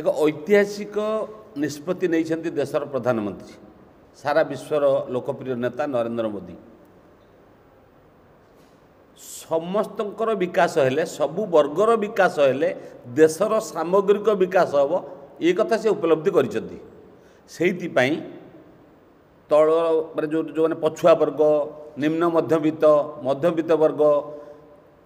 ଏକ ଐତିହାସିକ ନିଷ୍ପତ୍ତି ନେଇଛନ୍ତି ଦେଶର ପ୍ରଧାନମନ୍ତ୍ରୀ ସାରା ବିଶ୍ୱର ଲୋକପ୍ରିୟ ନେତା ନରେନ୍ଦ୍ର ମୋଦି ସମସ୍ତଙ୍କର ବିକାଶ ହେଲେ ସବୁ ବର୍ଗର ବିକାଶ ହେଲେ ଦେଶର ସାମଗ୍ରିକ ବିକାଶ ହେବ ଏ କଥା ସେ ଉପଲବ୍ଧି କରିଛନ୍ତି ସେଇଥିପାଇଁ ତଳ ମାନେ ଯେଉଁ ଯେଉଁମାନେ ପଛୁଆ ବର୍ଗ ନିମ୍ନ ମଧ୍ୟବିତ୍ତ ମଧ୍ୟବିତ୍ତ ବର୍ଗ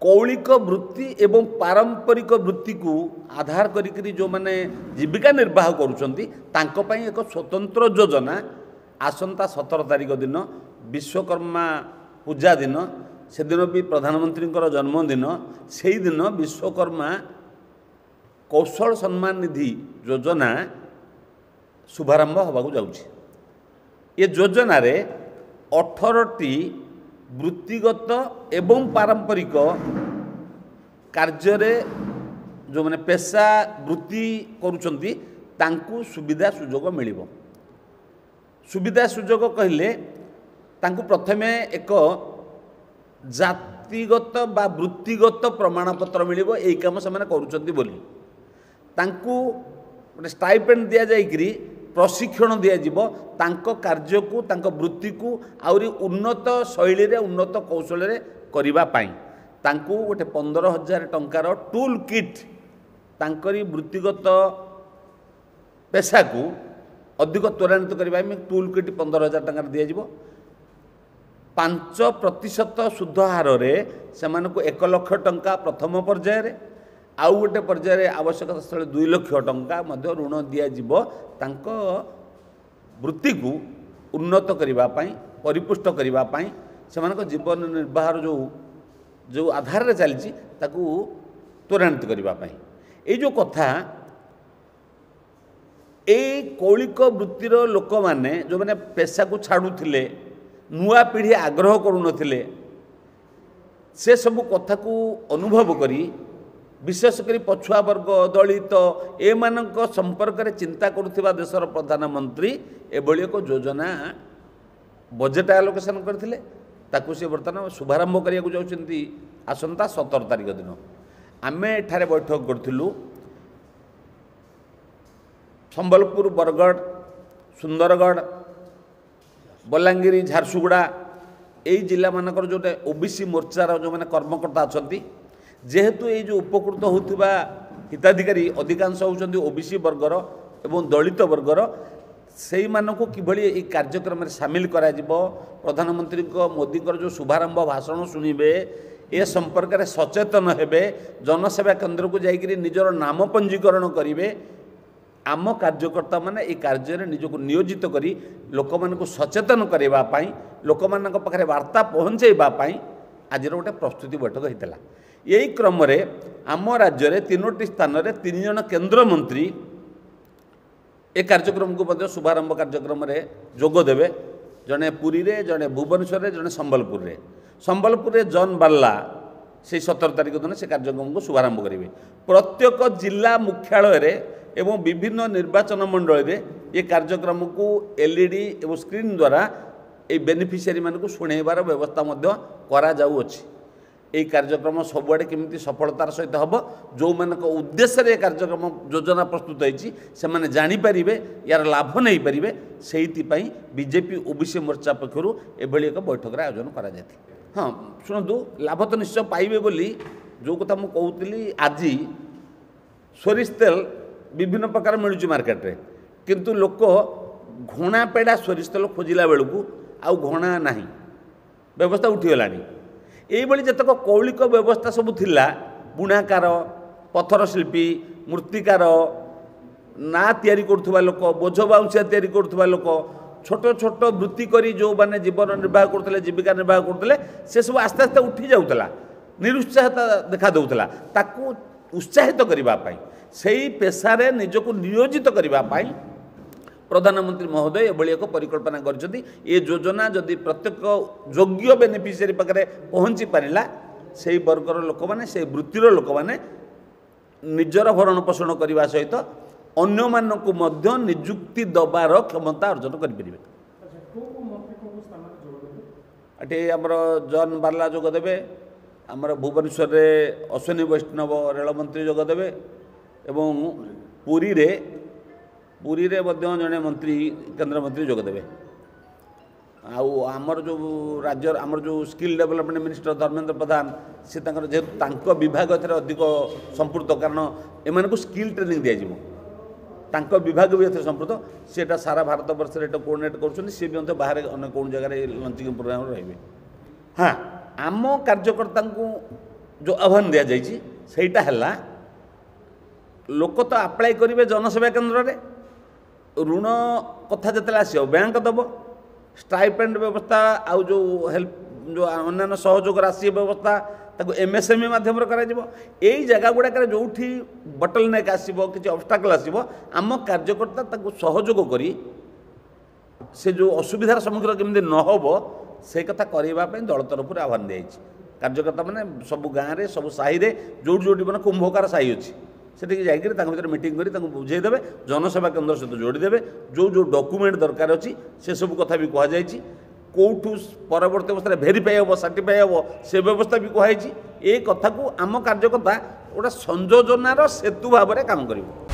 କୌଳିକ ବୃତ୍ତି ଏବଂ ପାରମ୍ପରିକ ବୃତ୍ତିକୁ ଆଧାର କରିକିରି ଯେଉଁମାନେ ଜୀବିକା ନିର୍ବାହ କରୁଛନ୍ତି ତାଙ୍କ ପାଇଁ ଏକ ସ୍ୱତନ୍ତ୍ର ଯୋଜନା ଆସନ୍ତା ସତର ତାରିଖ ଦିନ ବିଶ୍ୱକର୍ମା ପୂଜା ଦିନ ସେଦିନ ବି ପ୍ରଧାନମନ୍ତ୍ରୀଙ୍କର ଜନ୍ମଦିନ ସେହିଦିନ ବିଶ୍ୱକର୍ମା କୌଶଳ ସମ୍ମାନ ନିଧି ଯୋଜନା ଶୁଭାରମ୍ଭ ହେବାକୁ ଯାଉଛି ଏ ଯୋଜନାରେ ଅଠରଟି ବୃତ୍ତିଗତ ଏବଂ ପାରମ୍ପରିକ କାର୍ଯ୍ୟରେ ଯେଉଁମାନେ ପେସା ବୃତ୍ତି କରୁଛନ୍ତି ତାଙ୍କୁ ସୁବିଧା ସୁଯୋଗ ମିଳିବ ସୁବିଧା ସୁଯୋଗ କହିଲେ ତାଙ୍କୁ ପ୍ରଥମେ ଏକ ଜାତିଗତ ବା ବୃତ୍ତିଗତ ପ୍ରମାଣପତ୍ର ମିଳିବ ଏଇ କାମ ସେମାନେ କରୁଛନ୍ତି ବୋଲି ତାଙ୍କୁ ଗୋଟେ ଷ୍ଟାଇପେଣ୍ଟ ଦିଆଯାଇକରି ପ୍ରଶିକ୍ଷଣ ଦିଆଯିବ ତାଙ୍କ କାର୍ଯ୍ୟକୁ ତାଙ୍କ ବୃତ୍ତିକୁ ଆହୁରି ଉନ୍ନତ ଶୈଳୀରେ ଉନ୍ନତ କୌଶଳରେ କରିବା ପାଇଁ ତାଙ୍କୁ ଗୋଟେ ପନ୍ଦର ହଜାର ଟଙ୍କାର ଟୁଲ୍ କିଟ୍ ତାଙ୍କରି ବୃତ୍ତିଗତ ପେସାକୁ ଅଧିକ ତ୍ୱରାନ୍ୱିତ କରିବା ପାଇଁ ଟୁଲ୍ କିଟ୍ ପନ୍ଦର ହଜାର ଟଙ୍କାରେ ଦିଆଯିବ ପାଞ୍ଚ ପ୍ରତିଶତ ସୁଧ ହାରରେ ସେମାନଙ୍କୁ ଏକ ଲକ୍ଷ ଟଙ୍କା ପ୍ରଥମ ପର୍ଯ୍ୟାୟରେ ଆଉ ଗୋଟେ ପର୍ଯ୍ୟାୟରେ ଆବଶ୍ୟକତା ସ୍ଥଳେ ଦୁଇ ଲକ୍ଷ ଟଙ୍କା ମଧ୍ୟ ଋଣ ଦିଆଯିବ ତାଙ୍କ ବୃତ୍ତିକୁ ଉନ୍ନତ କରିବା ପାଇଁ ପରିପୁଷ୍ଟ କରିବା ପାଇଁ ସେମାନଙ୍କ ଜୀବନ ନିର୍ବାହର ଯେଉଁ ଯେଉଁ ଆଧାରରେ ଚାଲିଛି ତାକୁ ତ୍ୱରାନ୍ୱିତ କରିବା ପାଇଁ ଏଇ ଯେଉଁ କଥା ଏଇ କୌଳିକ ବୃତ୍ତିର ଲୋକମାନେ ଯେଉଁମାନେ ପେସାକୁ ଛାଡ଼ୁଥିଲେ ନୂଆ ପିଢ଼ି ଆଗ୍ରହ କରୁନଥିଲେ ସେସବୁ କଥାକୁ ଅନୁଭବ କରି ବିଶେଷ କରି ପଛୁଆ ବର୍ଗ ଦଳିତ ଏମାନଙ୍କ ସମ୍ପର୍କରେ ଚିନ୍ତା କରୁଥିବା ଦେଶର ପ୍ରଧାନମନ୍ତ୍ରୀ ଏଭଳି ଏକ ଯୋଜନା ବଜେଟ୍ ଆଲୋକେସନ୍ କରିଥିଲେ ତାକୁ ସେ ବର୍ତ୍ତମାନ ଶୁଭାରମ୍ଭ କରିବାକୁ ଯାଉଛନ୍ତି ଆସନ୍ତା ସତର ତାରିଖ ଦିନ ଆମେ ଏଠାରେ ବୈଠକ କରିଥିଲୁ ସମ୍ବଲପୁର ବରଗଡ଼ ସୁନ୍ଦରଗଡ଼ ବଲାଙ୍ଗୀର ଝାରସୁଗୁଡ଼ା ଏଇ ଜିଲ୍ଲାମାନଙ୍କର ଯେଉଁଟା ଓ ବି ସି ମୋର୍ଚ୍ଚାର ଯେଉଁମାନେ କର୍ମକର୍ତ୍ତା ଅଛନ୍ତି जेहेतु जेतु जो उपकृत अधिकांश हुन्छ ओबीसी वर्गर एवं दलित वर्ग र सही म किभरि यही कार्कमै प्रधानमंत्री गरिब प्रधानमन्त्री मोदीको जो शुभारंभ भाषण शुणवे ए संपर्क सम्पर्क सचेतन हेर्नु जनसेवा केन्द्र को जाइकरी निजर नाम पंजीकरण गरे आम कार्यकर्ता म कर्ज्यो निजको नियोजित गरि लोक म सचेतन गरेवाई लोक मर्ता पहचाइवाई आज प्रस्तुति बैठक है ଏହି କ୍ରମରେ ଆମ ରାଜ୍ୟରେ ତିନୋଟି ସ୍ଥାନରେ ତିନି ଜଣ କେନ୍ଦ୍ରମନ୍ତ୍ରୀ ଏ କାର୍ଯ୍ୟକ୍ରମକୁ ମଧ୍ୟ ଶୁଭାରମ୍ଭ କାର୍ଯ୍ୟକ୍ରମରେ ଯୋଗ ଦେବେ ଜଣେ ପୁରୀରେ ଜଣେ ଭୁବନେଶ୍ୱରରେ ଜଣେ ସମ୍ବଲପୁରରେ ସମ୍ବଲପୁରରେ ବାର୍ଲା সেই সতেরো তারিখ দিন সে কার্যক্রম শুভারম্ভ করবে প্রত্যেক জেলা মুখ্যালয়ের এবং বিভিন্ন নির্বাচন মণ্ডলীরে এ কার্যক্রম এলইডি এবং স্ক্রিন দ্বারা এই বেনিফিসিয়ারি মানুষ শুণাইবার ব্যবস্থা করা যাওয়াছে এই কার্যক্রম সবুড়ে কেমি সফলতার সহিত হব যেমন উদ্দেশ্যের এই কার্যক্রম যোজনা প্রস্তুত হয়েছি সে জাঁপারে ইয়ার লাভ নেইপারে সেইপাই বিজেপি ওবিসি মোর্চা পক্ষ এভাবে এক বৈঠকের আয়োজন করা যাই হ্যাঁ শুধু লাভ তো নিশ্চয় পাইবে বলে যে কথা মুি আজ সোরিষ তেল বিভিন্ন প্রকার মিলুଛି মার্কেটে কিন্তু লোক ঘোଣା পেড়া সোরিষ তেল খোঁজা বেড়ে আউ ঘোଣା না ব্যবস্থা উঠিগলানি ଏଇଭଳି ଯେତେକ କୌଳିକ ବ୍ୟବସ୍ଥା ସବୁ ଥିଲା ବୁଣାକାର ପଥର ଶିଳ୍ପୀ ମୂର୍ତ୍ତିକାର ନାଁ ତିଆରି କରୁଥିବା ଲୋକ ବୋଝ ବାଉଁଶିଆ ତିଆରି କରୁଥିବା ଲୋକ ଛୋଟ ଛୋଟ ବୃତ୍ତି କରି ଯେଉଁମାନେ ଜୀବନ ନିର୍ବାହ କରୁଥିଲେ ଜୀବିକା ନିର୍ବାହ କରୁଥିଲେ ସେସବୁ ଆସ୍ତେ ଆସ୍ତେ ଉଠି ଯାଉଥିଲା ନିରୁତ୍ସାହତା ଦେଖାଦେଉଥିଲା ତାକୁ ଉତ୍ସାହିତ କରିବା ପାଇଁ ସେଇ ପେସାରେ ନିଜକୁ ନିୟୋଜିତ କରିବା ପାଇଁ ପ୍ରଧାନମନ୍ତ୍ରୀ ମହୋଦୟ ଏଭଳି ଏକ ପରିକଳ୍ପନା କରିଛନ୍ତି ଏ ଯୋଜନା ଯଦି ପ୍ରତ୍ୟେକ ଯୋଗ୍ୟ ବେନିଫିସିଆରୀ ପାଖରେ ପହଞ୍ଚି ପାରିଲା ସେହି ବର୍ଗର ଲୋକମାନେ ସେହି ବୃତ୍ତିର ଲୋକମାନେ ନିଜର ଭରଣ ପୋଷଣ କରିବା ସହିତ ଅନ୍ୟମାନଙ୍କୁ ମଧ୍ୟ ନିଯୁକ୍ତି ଦେବାର କ୍ଷମତା ଅର୍ଜନ କରିପାରିବେ ଏଠି ଆମର ଜନ୍ ବାର୍ଲା ଯୋଗଦେବେ ଆମର ଭୁବନେଶ୍ୱରରେ ଅଶ୍ୱିନୀ ବୈଷ୍ଣବ ରେଳମନ୍ତ୍ରୀ ଯୋଗଦେବେ ଏବଂ ପୁରୀରେ ପୁରୀରେ ମଧ୍ୟ ଜଣେ ମନ୍ତ୍ରୀ କେନ୍ଦ୍ରମନ୍ତ୍ରୀ ଯୋଗଦେବେ ଆଉ ଆମର ଯେଉଁ ରାଜ୍ୟର ଆମର ଯେଉଁ skill development minister Dharmendra Pradhan ସେ ତାଙ୍କର ଯେହେତୁ ତାଙ୍କ ବିଭାଗ ଏଥିରେ ଅଧିକ ସମ୍ପୃକ୍ତ କାରଣ ଏମାନଙ୍କୁ ସ୍କିଲ୍ ଟ୍ରେନିଂ ଦିଆଯିବ ତାଙ୍କ ବିଭାଗ ବି ଏଥିରେ ସମ୍ପୃକ୍ତ ସେଟା ସାରା ଭାରତବର୍ଷରେ ଏଇଟା କୋଡ଼ିନେଟ୍ କରୁଛନ୍ତି ସିଏ ବି ମଧ୍ୟ ବାହାରେ ଅନ୍ୟ କୌଣସି ଜାଗାରେ ଲଞ୍ଚିଂ ପ୍ରୋଗ୍ରାମ୍ ରହିବେ ହଁ ଆମ କାର୍ଯ୍ୟକର୍ତ୍ତାଙ୍କୁ ଯେଉଁ ଆହ୍ୱାନ ଦିଆଯାଇଛି ସେଇଟା ହେଲା ଲୋକ ତ ଆପ୍ଲାଏ କରିବେ ଜନସେବା କେନ୍ଦ୍ରରେ ଋଣ କଥା ଯେତେବେଳେ ଆସିବ ବ୍ୟାଙ୍କ ଦେବ ଷ୍ଟ୍ରାଇପେଣ୍ଟ ବ୍ୟବସ୍ଥା ଆଉ ଯେଉଁ ହେଲ୍ପ ଯେଉଁ ଅନ୍ୟାନ୍ୟ ସହଯୋଗ ରାଶି ବ୍ୟବସ୍ଥା ତାକୁ ଏମ୍ ଏସ୍ ଏମ୍ ମାଧ୍ୟମରେ କରାଯିବ ଏଇ ଜାଗା ଗୁଡ଼ାକରେ ଯେଉଁଠି ବଟଲ୍ ନେକ୍ ଆସିବ କିଛି ଅବଷ୍ଟାକଲ୍ ଆସିବ ଆମ କାର୍ଯ୍ୟକର୍ତ୍ତା ତାକୁ ସହଯୋଗ କରି ସେ ଯେଉଁ ଅସୁବିଧାର ସମ୍ମୁଖୀନ କେମିତି ନ ହେବ ସେ କଥା କରିବା ପାଇଁ ଦଳ ତରଫରୁ ଆହ୍ୱାନ ଦିଆଯାଇଛି କାର୍ଯ୍ୟକର୍ତ୍ତାମାନେ ସବୁ ଗାଁରେ ସବୁ ସାହିରେ ଯେଉଁଠି ଯେଉଁଠି ମାନେ କୁମ୍ଭକାର ସାହି ଅଛି ସେଠିକି ଯାଇକରି ତାଙ୍କ ଭିତରେ ମିଟିଂ କରି ତାଙ୍କୁ ବୁଝେଇ ଜନସେବା କେନ୍ଦ୍ର ସହିତ ଯୋଡ଼ିଦେବେ ଯେଉଁ ଯେଉଁ ଡକୁମେଣ୍ଟ ଦରକାର ଅଛି ସେସବୁ କଥା ବି କୁହାଯାଇଛି କେଉଁଠୁ ପରବର୍ତ୍ତୀ ଅବସ୍ଥାରେ ଭେରିଫାଇ ହେବ ସାର୍ଟିଫାଇ ହେବ ସେ ବ୍ୟବସ୍ଥା ବି କୁହାଯାଇଛି ଏ କଥାକୁ ଆମ କାର୍ଯ୍ୟକର୍ତ୍ତା ଗୋଟେ ସଂଯୋଜନାର ସେତୁ ଭାବରେ କାମ କରିବ